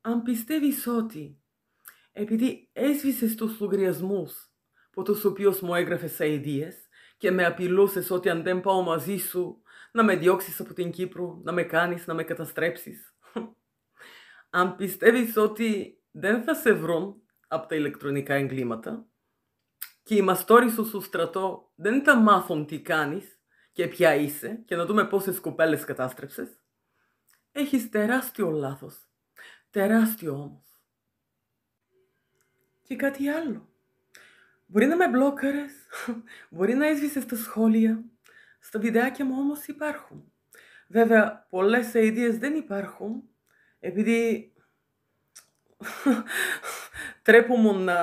αν πιστεύεις ότι επειδή έσβησες τους λογαριασμούς από τους οποίους μου σε ιδέε και με απειλούσες ότι αν δεν πάω μαζί σου να με διώξεις από την Κύπρο, να με κάνεις να με καταστρέψεις, αν πιστεύεις ότι δεν θα σε βρουν από τα ηλεκτρονικά εγκλήματα και οι μαστόροι σου στο στρατό δεν θα μάθουν τι κάνεις και ποια είσαι και να δούμε πόσες κοπέλες κατάστρεψες, έχεις τεράστιο λάθος. Τεράστιο όμως. Και κάτι άλλο. Μπορεί να με μπλόκαρες, μπορεί να έσβησες στα σχόλια. Στα βιντεάκια μου όμως υπάρχουν. Βέβαια, πολλές ideas δεν υπάρχουν, επειδή μου να...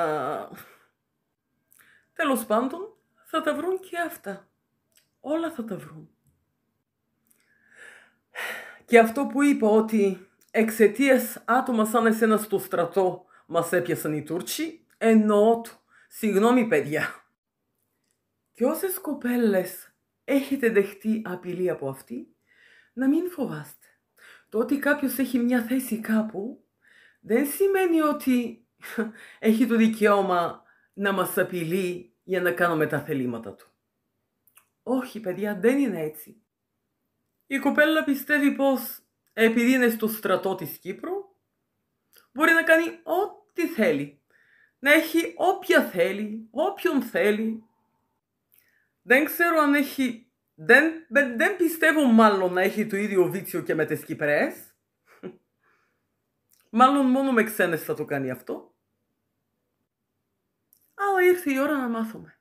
Τέλος πάντων, θα τα βρουν και αυτά. Όλα θα τα βρουν. Και αυτό που είπα ότι Εξαιτία άτομα σαν εσένα στο στρατό μα έπιασαν οι Τούρκοι, εννοώ του. Συγγνώμη παιδιά. Και όσε κοπέλες έχετε δεχτεί απειλή από αυτή, να μην φοβάστε. Το ότι κάποιο έχει μια θέση κάπου δεν σημαίνει ότι έχει το δικαίωμα να μας απειλεί για να κάνουμε τα θελήματα του. Όχι παιδιά, δεν είναι έτσι. Η κοπέλα πιστεύει πως επειδή είναι στο στρατό της Κύπρου, μπορεί να κάνει ό,τι θέλει. Να έχει όποια θέλει, όποιον θέλει. Δεν ξέρω αν έχει... Δεν, δεν, πιστεύω μάλλον να έχει το ίδιο βίτσιο και με τις Κυπρές. Μάλλον μόνο με ξένες θα το κάνει αυτό. Αλλά ήρθε η ώρα να μάθουμε.